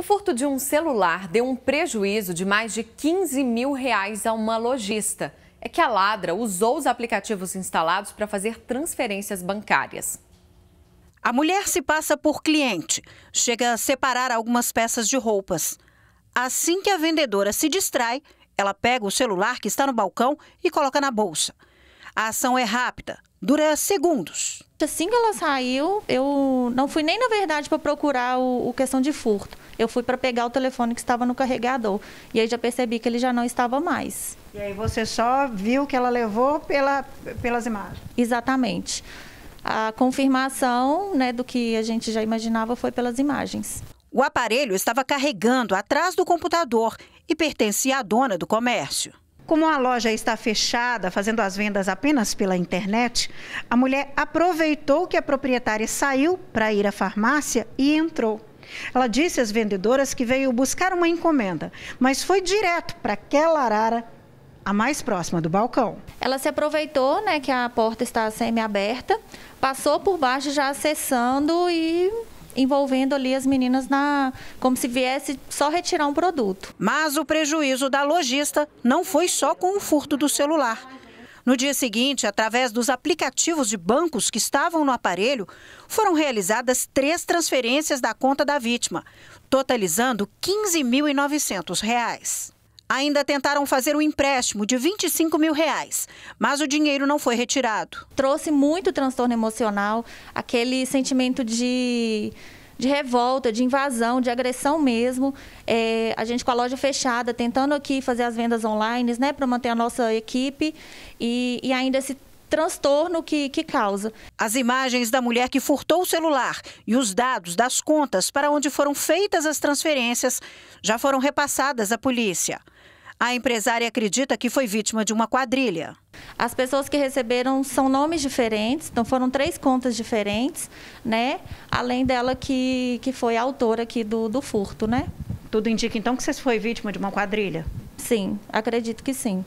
O furto de um celular deu um prejuízo de mais de 15 mil reais a uma lojista. É que a ladra usou os aplicativos instalados para fazer transferências bancárias. A mulher se passa por cliente, chega a separar algumas peças de roupas. Assim que a vendedora se distrai, ela pega o celular que está no balcão e coloca na bolsa. A ação é rápida, dura segundos. Assim que ela saiu, eu não fui nem, na verdade, para procurar o, o, questão de furto eu fui para pegar o telefone que estava no carregador. E aí já percebi que ele já não estava mais. E aí você só viu que ela levou pela, pelas imagens? Exatamente. A confirmação né, do que a gente já imaginava foi pelas imagens. O aparelho estava carregando atrás do computador e pertencia à dona do comércio. Como a loja está fechada, fazendo as vendas apenas pela internet, a mulher aproveitou que a proprietária saiu para ir à farmácia e entrou. Ela disse às vendedoras que veio buscar uma encomenda, mas foi direto para aquela arara a mais próxima do balcão. Ela se aproveitou, né, que a porta está semi-aberta, passou por baixo já acessando e envolvendo ali as meninas na como se viesse só retirar um produto. Mas o prejuízo da lojista não foi só com o furto do celular. No dia seguinte, através dos aplicativos de bancos que estavam no aparelho, foram realizadas três transferências da conta da vítima, totalizando R$ 15.900. Ainda tentaram fazer um empréstimo de 25 mil reais, mas o dinheiro não foi retirado. Trouxe muito transtorno emocional, aquele sentimento de de revolta, de invasão, de agressão mesmo. É, a gente com a loja fechada, tentando aqui fazer as vendas online, né, para manter a nossa equipe e, e ainda se transtorno que, que causa. As imagens da mulher que furtou o celular e os dados das contas para onde foram feitas as transferências já foram repassadas à polícia. A empresária acredita que foi vítima de uma quadrilha. As pessoas que receberam são nomes diferentes, então foram três contas diferentes, né? Além dela que, que foi autora aqui do, do furto, né? Tudo indica então que você foi vítima de uma quadrilha? Sim, acredito que sim.